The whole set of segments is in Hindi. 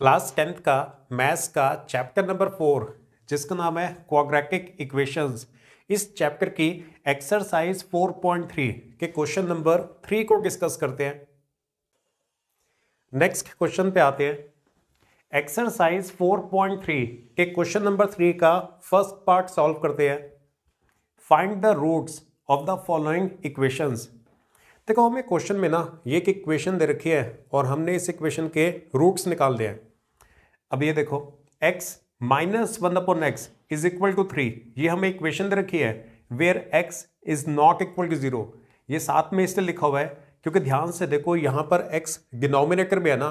क्लास टेंथ का मैथ्स का चैप्टर नंबर फोर जिसका नाम है क्वाग्रेटिक इक्वेशंस इस चैप्टर की एक्सरसाइज 4.3 के क्वेश्चन नंबर थ्री को डिस्कस करते हैं नेक्स्ट क्वेश्चन पे आते हैं एक्सरसाइज 4.3 के क्वेश्चन नंबर थ्री का फर्स्ट पार्ट सॉल्व करते हैं find the roots of the following equations देखो हमें क्वेश्चन में ना ये एक इक्वेशन दे रखी है और हमने इस इक्वेशन के रूट्स निकाल दिए हैं अब ये देखो x minus one upon x is equal to three ये हमें इक्वेशन दे रखी है where x is not equal to zero ये साथ में इसलिए लिखा हुआ है क्योंकि ध्यान से देखो यहाँ पर x डिनोमिनेटर में है ना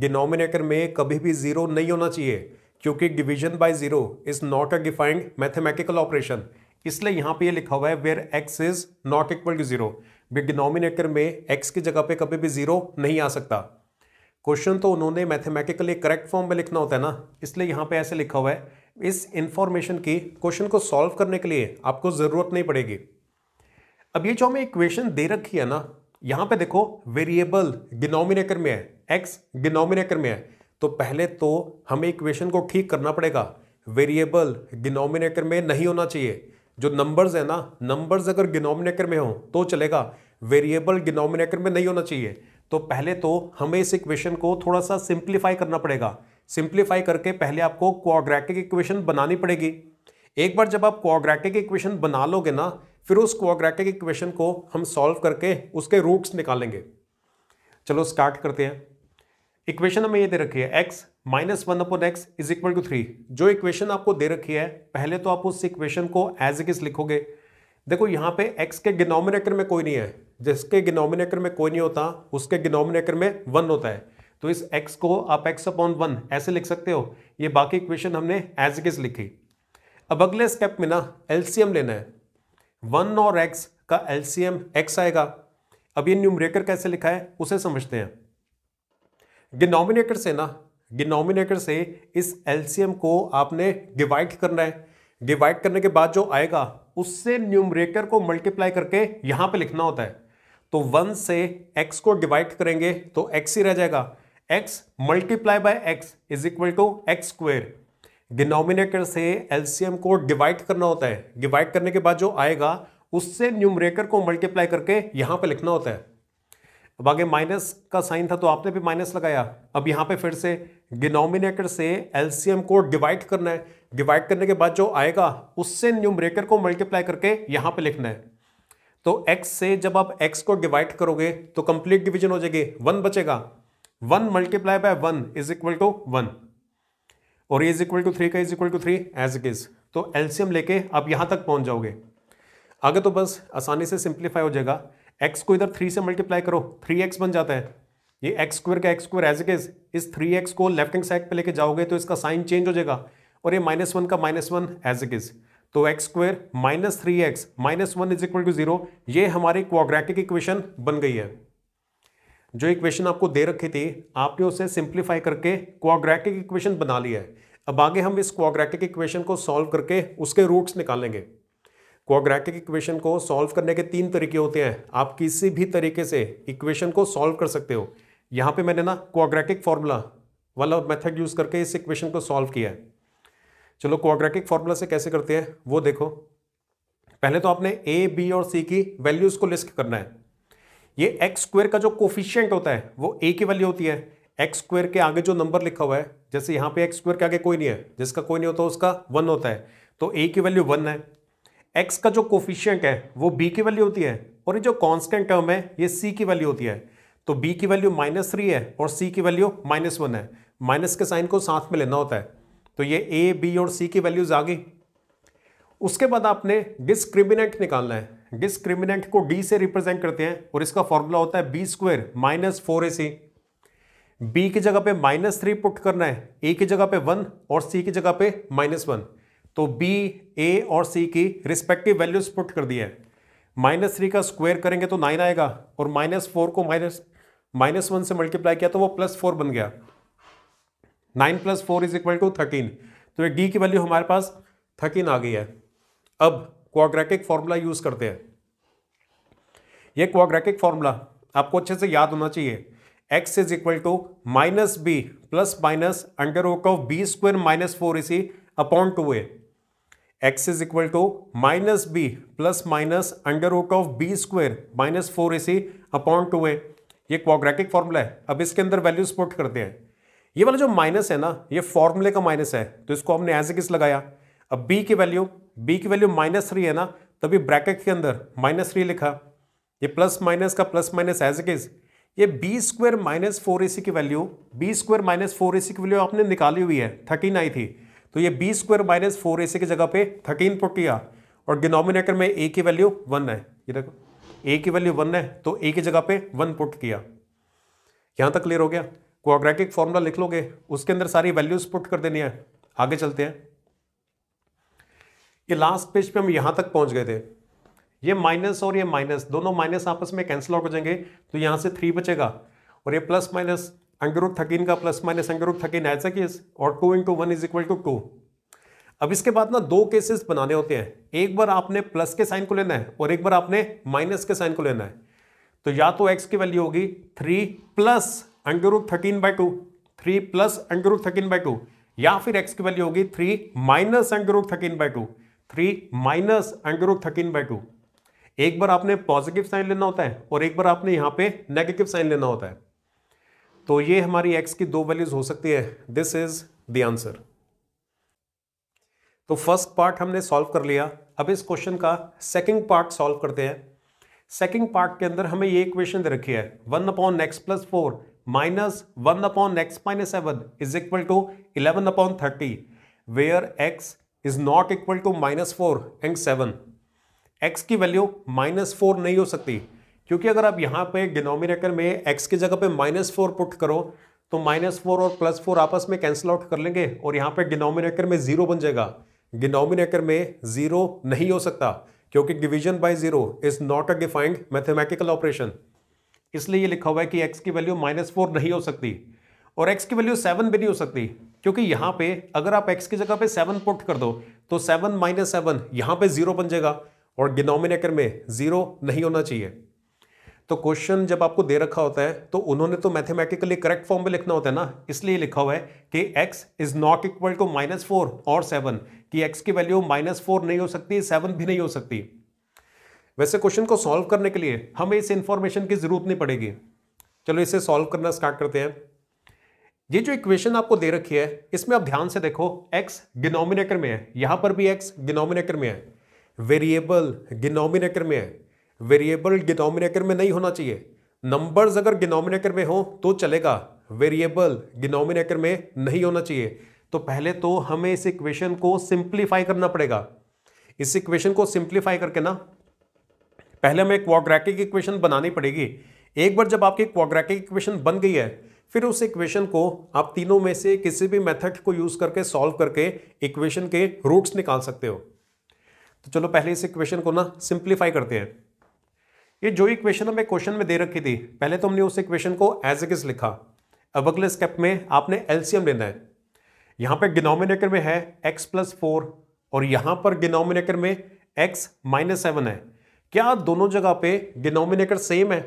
डिनोमिनेटर में कभी भी जीरो नहीं होना चाहिए क्योंकि division by zero is not a defined mathematical operation इसलिए यहाँ पे ये लिखा हुआ है where x is not equal to zero denominator में x की जगह पे कभी भी जीरो नहीं आ सकता क्वेश्चन तो उन्होंने मैथमेटिकली करेक्ट फॉर्म में लिखना होता है ना इसलिए यहाँ पे ऐसे लिखा हुआ है इस इंफॉर्मेशन की क्वेश्चन को सॉल्व करने के लिए आपको ज़रूरत नहीं पड़ेगी अब ये जो हमें इक्वेशन दे रखी है ना यहाँ पे देखो वेरिएबल डिनोमिनेटर में है एक्स डिनोमिनेटर में है तो पहले तो हमें इक्वेशन को ठीक करना पड़ेगा वेरिएबल डिनोमिनेटर में नहीं होना चाहिए जो नंबर्स है ना नंबर्स अगर डिनोमिनेटर में हो तो चलेगा वेरिएबल डिनोमिनेटर में नहीं होना चाहिए तो पहले तो हमें इस इक्वेशन को थोड़ा सा सिंप्लीफाई करना पड़ेगा सिंप्लीफाई करके पहले आपको क्वाग्रेटिक इक्वेशन बनानी पड़ेगी एक बार जब आप क्वाग्रेटिक इक्वेशन बना लोगे ना फिर उस क्वाग्रेटिक इक्वेशन को हम सॉल्व करके उसके रूट्स निकालेंगे चलो स्टार्ट करते हैं इक्वेशन हमें ये दे रखी है x minus one upon x is equal to three जो इक्वेशन आपको दे रखी है पहले तो आप उस इक्वेशन को एज इट इज लिखोगे देखो यहाँ पे x के गिनोमिनेटर में कोई नहीं है जिसके गिनोमिनेटर में कोई नहीं होता उसके गिनोमिनेटर में वन होता है तो इस x को आप x अपॉन वन ऐसे लिख सकते हो ये बाकी इक्वेशन हमने एज इज लिखी अब अगले स्टेप में ना एलसीएम लेना है वन और x का एलसीएम x आएगा अब ये न्यूमरेटर कैसे लिखा है उसे समझते हैं गिनोमिनेटर से ना गिनोमिनेटर से इस एलसीएम को आपने डिवाइड करना है डिवाइड करने के बाद जो आएगा उससे न्यूमरेटर को मल्टीप्लाई करके यहां पे लिखना होता है तो वन से एक्स को डिवाइड करेंगे तो एक्स ही रह जाएगा x multiply by x is equal to x square denominator से एलसीएम को डिवाइड करना होता है डिवाइड करने के बाद जो आएगा उससे न्यूमरेटर को मल्टीप्लाई करके यहां पे लिखना होता है अब आगे माइनस का साइन था तो आपने भी माइनस लगाया अब यहां पे फिर से डिनोमिनेटर से एलसीएम को डिवाइड करना है डिवाइड करने के बाद जो आएगा उससे न्यूमरेटर को मल्टीप्लाई करके यहां पे लिखना है तो x से जब आप x को डिवाइड करोगे तो कंप्लीट डिवीजन हो जाएगी वन बचेगा one multiply by one is equal to one और ये इज इक्वल टू थ्री का is equal to three as it is तो एल्सियम लेके आप यहां तक पहुंच जाओगे आगे तो बस आसानी से सिंप्लीफाई हो जाएगा एक्स को इधर थ्री से मल्टीप्लाई करो थ्री एक्स बन जाता है ये एक्स स्क्वायर का x square as it is इस थ्री एक्स को लेफ्ट हैंड साइड पे लेके जाओगे तो इसका साइन चेंज हो जाएगा और ये माइनस वन का minus one as it is तो x square minus three x minus one is equal to zero ये हमारी क्वाग्रेटिक इक्वेशन बन गई है जो इक्वेशन आपको दे रखी थी आपने उसे सिंप्लीफाई करके क्वाग्रेटिक इक्वेशन बना लिया है अब आगे हम इस क्वाग्रेटिक इक्वेशन को सॉल्व करके उसके रूट्स निकालेंगे क्वाग्रेटिक इक्वेशन को सॉल्व करने के तीन तरीके होते हैं आप किसी भी तरीके से इक्वेशन को सॉल्व कर सकते हो यहाँ पे मैंने ना क्वाग्रेटिक फॉर्मूला वाला मेथड यूज़ करके इस इक्वेशन को सॉल्व किया है चलो क्वाड्रेटिक फॉर्मूला से कैसे करते हैं वो देखो पहले तो आपने ए बी और सी की वैल्यूज को लिस्ट करना है ये एक्स स्क्वेयर का जो कोफिशियंट होता है वो ए की वैल्यू होती है एक्स स्क्वेयर के आगे जो नंबर लिखा हुआ है जैसे यहां पे एक्स स्क्वेयर के आगे कोई नहीं है जिसका कोई नहीं होता उसका वन होता है तो ए की वैल्यू वन है एक्स का जो कोफिशियंट है वो बी की वैल्यू होती है और ये जो कॉन्स्टेंट टर्म है ये सी की वैल्यू होती है तो बी की वैल्यू माइनस थ्री है और सी की वैल्यू माइनस वन है माइनस के साइन को साथ में लेना होता है तो ये ए बी और सी की वैल्यूज आ गई उसके बाद आपने डिस्क्रिमिनेंट निकालना है डिस्क्रिमिनेंट को डी से रिप्रेजेंट करते हैं और इसका फॉर्मूला होता है b square minus four a c b की जगह पे माइनस थ्री पुट करना है ए की जगह पे वन और सी की जगह पे माइनस वन तो बी ए और सी की रिस्पेक्टिव वैल्यूज पुट कर दिया है माइनस थ्री का स्क्वायर करेंगे तो नाइन आएगा और माइनस फोर को माइनस माइनस वन से मल्टीप्लाई किया तो वो प्लस फोर बन गया nine plus four is equal to thirteen तो ये डी की वैल्यू हमारे पास थर्टीन आ गई है अब क्वाग्रेटिक फॉर्मूला यूज करते हैं ये क्वाग्रेटिक फॉर्मूला आपको अच्छे से याद होना चाहिए x is equal to minus b plus minus under okay of B square minus four इसी upon two A x is equal to minus b plus minus under okay of B square minus four a c upon two a ये क्वाग्रेटिक फॉर्मूला है अब इसके अंदर वैल्यूज पुट करते हैं ये वाला जो माइनस है ना ये फॉर्मूले का माइनस है तो इसको हमने एज ए किस लगाया अब बी की वैल्यू बी की वैल्यू माइनस थ्री है ना तभी ब्रैकेट के अंदर माइनस थ्री लिखा ये प्लस माइनस का प्लस माइनस एज ए किस ये b square minus four a c की value b square minus four a c की वैल्यू आपने निकाली हुई है थर्टीन आई थी तो ये b square minus four a c की जगह पे थर्टीन पुट किया और डिनोमिनेटर में ए की वैल्यू वन है ये देखो ए की वैल्यू वन है तो ए की जगह पे वन पुट किया यहां तक क्लियर हो गया क्वाड्रेटिक फॉर्मूला लिख लोगे उसके अंदर सारी वैल्यूज पुट कर देनी है आगे चलते हैं ये लास्ट पेज पे हम यहां तक पहुंच गए थे ये माइनस और ये माइनस दोनों माइनस आपस में कैंसिल आउट हो जाएंगे तो यहां से थ्री बचेगा और ये प्लस माइनस अंगरूट थर्टीन का प्लस माइनस अंगरूट थकीन ऐसा कि और two into one is equal to two अब इसके बाद ना दो केसेस बनाने होते हैं एक बार आपने प्लस के साइन को लेना है और एक बार आपने माइनस के साइन को लेना है तो या तो एक्स की वैल्यू होगी three plus under thirteen by two three plus under thirteen by two या फिर एक्स की वैल्यू होगी three minus under thirteen by two three minus under thirteen by two एक बार आपने पॉजिटिव साइन लेना होता है और एक बार आपने यहाँ पे नेगेटिव साइन लेना होता है तो ये हमारी एक्स की दो वैल्यूज हो सकती है दिस इज द आंसर तो फर्स्ट पार्ट हमने सॉल्व कर लिया अब इस क्वेश्चन का सेकंड पार्ट सॉल्व करते हैं सेकंड पार्ट के अंदर हमें ये इक्वेशन दे रखी है one upon x plus four minus one upon x minus seven is equal to eleven upon thirty where x is not equal to minus four and seven x की वैल्यू माइनस फोर नहीं हो सकती क्योंकि अगर आप यहाँ पे डिनोमिनेटर में एक्स की जगह पे माइनस फोर पुट करो तो माइनस फोर और प्लस फोर आपस में कैंसिल आउट कर लेंगे और यहाँ पे डिनोमिनेटर में ज़ीरो बन जाएगा डिनोमिनेटर में ज़ीरो नहीं हो सकता क्योंकि division by zero is not a defined mathematical operation इसलिए ये लिखा हुआ है कि एक्स की वैल्यू माइनस फोर नहीं हो सकती और एक्स की वैल्यू सेवन भी नहीं हो सकती क्योंकि यहाँ पे अगर आप एक्स की जगह पे सेवन पुट कर दो तो सेवन माइनस सेवन यहाँ पे जीरो बन जाएगा और डिनोमिनेटर में जीरो नहीं होना चाहिए तो क्वेश्चन जब आपको दे रखा होता है तो उन्होंने तो मैथमेटिकली करेक्ट फॉर्म में लिखना होता है ना इसलिए लिखा हुआ है कि x is not equal to minus four और सेवन कि x की वैल्यू माइनस फोर नहीं हो सकती सेवन भी नहीं हो सकती वैसे क्वेश्चन को सॉल्व करने के लिए हमें इस इंफॉर्मेशन की जरूरत नहीं पड़ेगी चलो इसे सॉल्व करना स्टार्ट करते हैं ये जो इक्वेशन आपको दे रखी है इसमें आप ध्यान से देखो x डिनोमिनेटर में है यहां पर भी x डिनोमिनेटर में है वेरिएबल डिनोमिनेटर में है वेरिएबल डिनोमिनेटर में नहीं होना चाहिए नंबर्स अगर डिनोमिनेटर में हो तो चलेगा वेरिएबल डिनोमिनेटर में नहीं होना चाहिए तो पहले तो हमें इस इक्वेशन को सिंप्लीफाई करना पड़ेगा इस इक्वेशन को सिंप्लीफाई करके ना पहले हमें क्वाग्रैकिक इक्वेशन बनानी पड़ेगी एक बार जब आपकी क्वाग्रैकिक इक्वेशन बन गई है फिर उस इक्वेशन को आप तीनों में से किसी भी मेथड को यूज़ करके सॉल्व करके इक्वेशन के रूट्स निकाल सकते हो तो चलो पहले इस इक्वेशन को ना सिंप्लीफाई करते हैं ये जो इक्वेशन हमें क्वेश्चन में दे रखी थी पहले तो हमने उस इक्वेशन को एज ए इज लिखा अब अगले स्टेप में आपने एलसीएम लेना है यहां पर डिनोमिनेटर में है एक्स प्लस फोर और यहां पर डिनोमिनेटर में एक्स माइनस सेवन है क्या दोनों जगह पे डिनोमिनेटर सेम है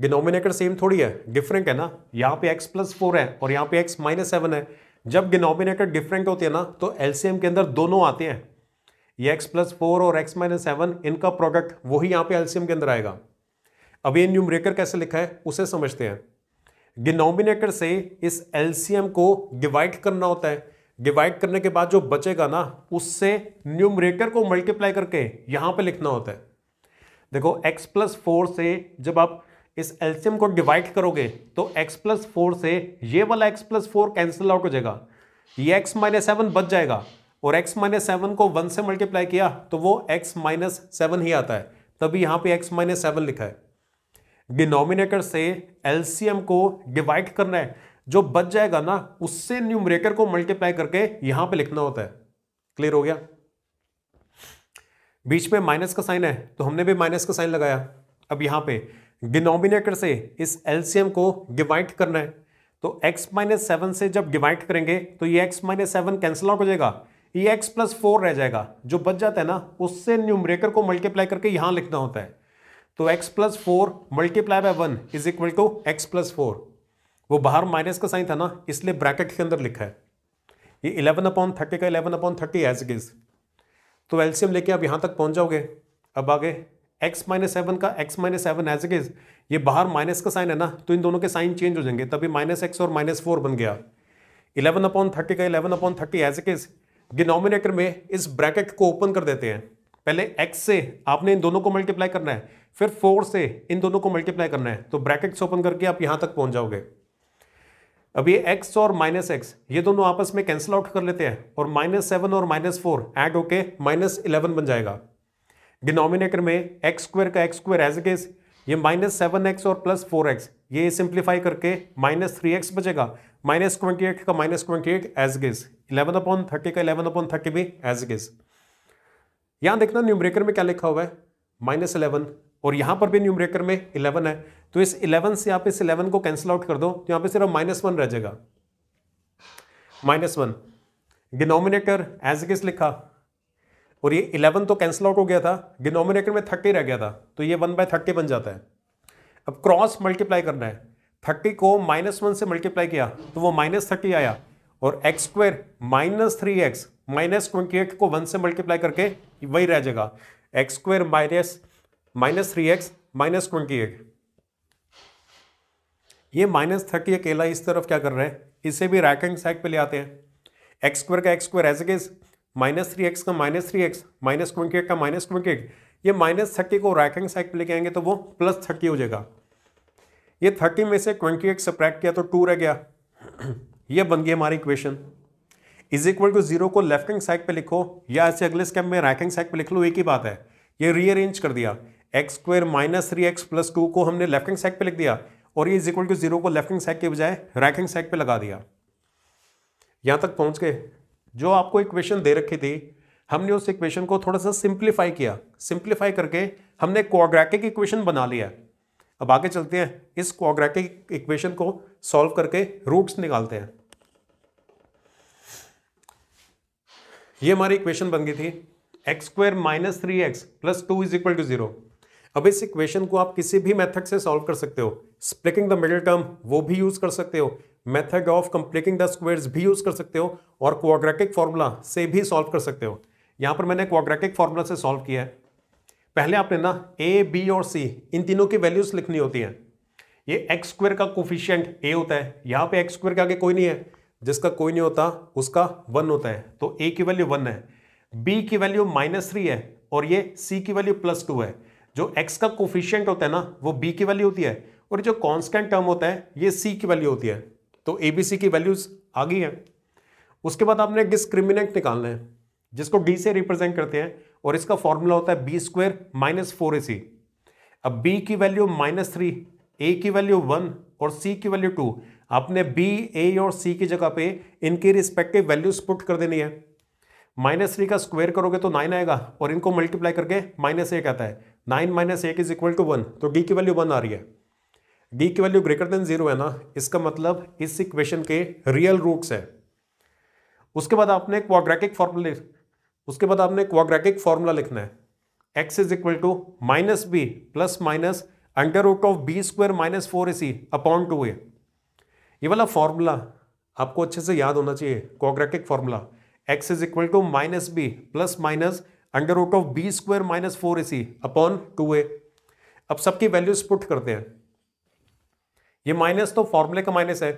डिनोमिनेटर सेम थोड़ी है डिफरेंट है ना यहाँ पे x प्लस फोर है और यहाँ पे x माइनस सेवन है जब डिनोमिनेटर डिफरेंट होते हैं ना तो एलसीएम के अंदर दोनों आते हैं ये एक्स प्लस फोर और x माइनस सेवन इनका प्रोडक्ट वही यहाँ पे एलसीएम के अंदर आएगा अब ये न्यूमरेटर कैसे लिखा है उसे समझते हैं डिनोमिनेटर से इस एलसीएम को डिवाइड करना होता है डिवाइड करने के बाद जो बचेगा ना उससे न्यूमरेटर को मल्टीप्लाई करके यहाँ पे लिखना होता है देखो x प्लस फोर से जब आप इस एल्सियम को डिवाइड करोगे तो x प्लस फोर से ये वाला x plus four cancel out हो जाएगा ये x माइनस सेवन बच जाएगा और x माइनस सेवन को वन से मल्टीप्लाई किया तो वो x माइनस सेवन ही आता है तभी यहाँ पे x माइनस सेवन लिखा है डिनोमिनेटर से एल्सियम को डिवाइड करना है जो बच जाएगा ना उससे न्यूमरेटर को मल्टीप्लाई करके यहाँ पे लिखना होता है क्लियर हो गया बीच में माइनस का साइन है तो हमने भी माइनस का साइन लगाया अब यहाँ पे डिनोमिनेटर से इस एलसीएम को डिवाइड करना है तो x माइनस सेवन से जब डिवाइड करेंगे तो ये x minus seven cancel out हो जाएगा ये x प्लस फोर रह जाएगा जो बच जाता है ना उससे न्यूमरेटर को मल्टीप्लाई करके यहाँ लिखना होता है तो x plus four multiply by one is equal to x plus four वो बाहर माइनस का साइन था ना इसलिए ब्रैकेट के अंदर लिखा है ये इलेवन अपॉन थर्टी का eleven upon thirty as it is तो एल्सियम लेके आप यहाँ तक पहुँच जाओगे अब आगे एक्स माइनस सेवन का x minus seven as is ये बाहर माइनस का साइन है ना तो इन दोनों के साइन चेंज हो जाएंगे तभी माइनस एक्स और माइनस फोर बन गया इलेवन अपॉन थर्टी का eleven upon thirty as is denominator में इस ब्रैकेट को ओपन कर देते हैं पहले एक्स से आपने इन दोनों को मल्टीप्लाई करना है फिर फोर से इन दोनों को मल्टीप्लाई करना है तो ब्रैकेट्स ओपन करके आप यहाँ तक पहुँच जाओगे अब ये x और माइनस एक्स ये दोनों आपस में कैंसिल आउट कर लेते हैं और माइनस सेवन और माइनस फोर एड होके माइनस इलेवन बन जाएगा डिनोमिनेटर में एक्स स्क्वायर का एक्स स्क्वायर एज केस ये माइनस सेवन एक्स और प्लस फोर एक्स ये सिंप्लीफाई करके माइनस थ्री एक्स बचेगा माइनस ट्वेंटी एट का माइनस ट्वेंटी एट एज गेस इलेवन अपॉन थर्टी का इलेवन अपॉन थर्टी भी एज गेस यहाँ देखना न्यूमरेकर में क्या लिखा हुआ है माइनस इलेवन और यहाँ पर भी न्यूमरेकर में इलेवन है तो इस 11 से आप इस 11 को कैंसिल आउट कर दो तो यहां पे सिर्फ माइनस वन रह जाएगा minus one denominator as is लिखा और ये 11 तो कैंसिल आउट हो गया था डिनोमिनेटर में 30 रह गया था तो ये 1 बाय थर्टी बन जाता है अब क्रॉस मल्टीप्लाई करना है थर्टी को माइनस वन से मल्टीप्लाई किया तो वो माइनस थर्टी आया और x square minus three x minus twenty eight को वन से मल्टीप्लाई करके वही रह जाएगा x square minus minus three x minus twenty eight ये माइनस थर्टी अकेला इस तरफ क्या कर रहा है इसे भी राइट हैंड साइड पे ले आते हैं एक्स स्क्वायर का x square as is minus three x का minus three x minus twenty eight का माइनस ट्वेंटी एट ये माइनस थर्टी को राइट हैंड साइड पे लेके आएंगे तो वो प्लस थर्टी हो जाएगा ये थर्टी में से ट्वेंटी एट सप्रैक्ट किया तो टू रह गया ये बन गई हमारी equation is equal to zero को लेफ्ट हैंड साइड पे लिखो या ऐसे अगले स्टेप में राइट हैंड साइड पे लिख लो एक ही बात है ये रीअरेंज कर दिया x square minus three x plus two को हमने लेफ्ट हैंड साइड पे लिख दिया और ये इज इक्वल टू जीरो को लेफ्ट हैंड साइड के बजाय राइट हैंड साइड पे लगा दिया यहां तक पहुंच गए जो आपको इक्वेशन दे रखी थी हमने उस इक्वेशन को थोड़ा सा सिंप्लीफाई किया सिंप्लीफाई करके हमने क्वाग्रैटिक इक्वेशन बना लिया अब आगे चलते हैं इस क्वाग्रैटिक इक्वेशन को सॉल्व करके रूट्स निकालते हैं ये हमारी इक्वेशन बन गई थी x square minus three x plus two is equal to zero अब इस इक्वेशन को आप किसी भी मेथड से सॉल्व कर सकते हो स्प्लिकिंग द मिडिल टर्म वो भी यूज कर सकते हो method of completing the squares भी यूज कर सकते हो और क्वाड्रेटिक फॉर्मूला से भी सॉल्व कर सकते हो यहाँ पर मैंने क्वाड्रेटिक फॉर्मूला से सॉल्व किया है पहले आपने ना ए बी और सी इन तीनों की वैल्यूज लिखनी होती है ये एक्स स्क्वेयर का कोफिशियंट ए होता है यहाँ पे एक्स स्क्वेयर के आगे कोई नहीं है जिसका कोई नहीं होता उसका वन होता है तो ए की वैल्यू वन है बी की वैल्यू माइनस थ्री है और ये सी की वैल्यू प्लस टू है जो एक्स का कोफिशियंट होता है ना वो बी की वैल्यू होती है और जो कॉन्स्टेंट टर्म होता है ये सी की वैल्यू होती है तो ए बी सी की वैल्यूज आ गई है उसके बाद आपने डिस्क्रिमिनेंट निकालना है जिसको डी से रिप्रेजेंट करते हैं और इसका फॉर्मूला होता है b square minus four a c अब बी की वैल्यू माइनस थ्री ए की वैल्यू वन और सी की वैल्यू टू आपने बी ए और सी की जगह पे इनकी रिस्पेक्टिव वैल्यूज पुट कर देनी है माइनस थ्री का स्क्वायर करोगे तो नाइन आएगा और इनको मल्टीप्लाई करके माइनस एक आता है नाइन माइनस एक इज इक्वल टू वन तो डी की वैल्यू वन आ रही है डी की वैल्यू ग्रेटर देन जीरो है ना इसका मतलब इस इक्वेशन के रियल रूट्स है उसके बाद आपने क्वाड्रेटिक फॉर्मूले उसके बाद आपने क्वाड्रेटिक फॉर्मूला लिखना है x is equal to minus b plus minus under root of b square minus four a c upon two a ये वाला फॉर्मूला आपको अच्छे से याद होना चाहिए quadratic formula x is equal to minus b plus minus under root of b square minus four a c upon two a अब सबकी वैल्यूज पुट करते हैं ये माइनस तो फॉर्मूले का माइनस है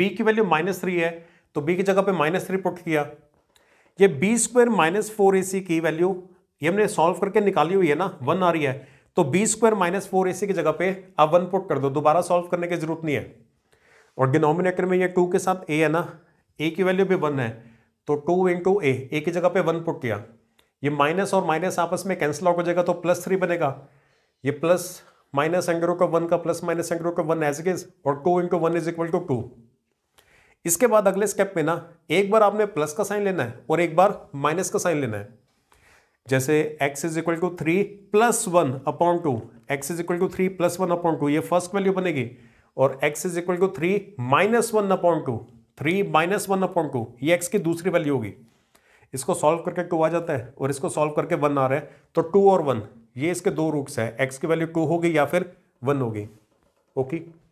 बी की वैल्यू माइनस थ्री है तो बी की जगह पे माइनस थ्री पुट किया ये b square minus four a c की वैल्यू ये हमने सॉल्व करके निकाली हुई है ना वन आ रही है तो b square minus four a c की जगह पे आप वन पुट कर दो दोबारा सॉल्व करने की जरूरत नहीं है और डिनोमिनेटर में ये टू के साथ ए है ना ए की वैल्यू भी वन है तो टू इंटू ए की जगह पे वन पुट किया ये माइनस और माइनस आपस में कैंसिल आउट हो जाएगा तो प्लस थ्री बनेगा ये प्लस माइनस एंग्रो का वन का प्लस माइनस एंग्रो का वन एज इज और two into one is equal to two इसके बाद अगले स्टेप में ना एक बार आपने प्लस का साइन लेना है और एक बार माइनस का साइन लेना है जैसे x is equal to three plus one upon two x is equal to three plus one upon two ये फर्स्ट वैल्यू बनेगी और x is equal to three minus one upon two three minus one upon two ये एक्स की दूसरी वैल्यू होगी इसको सॉल्व करके टू आ जाता है और इसको सॉल्व करके वन आ रहा है तो टू और वन ये इसके दो रूट्स है एक्स की वैल्यू टू होगी या फिर वन होगी ओके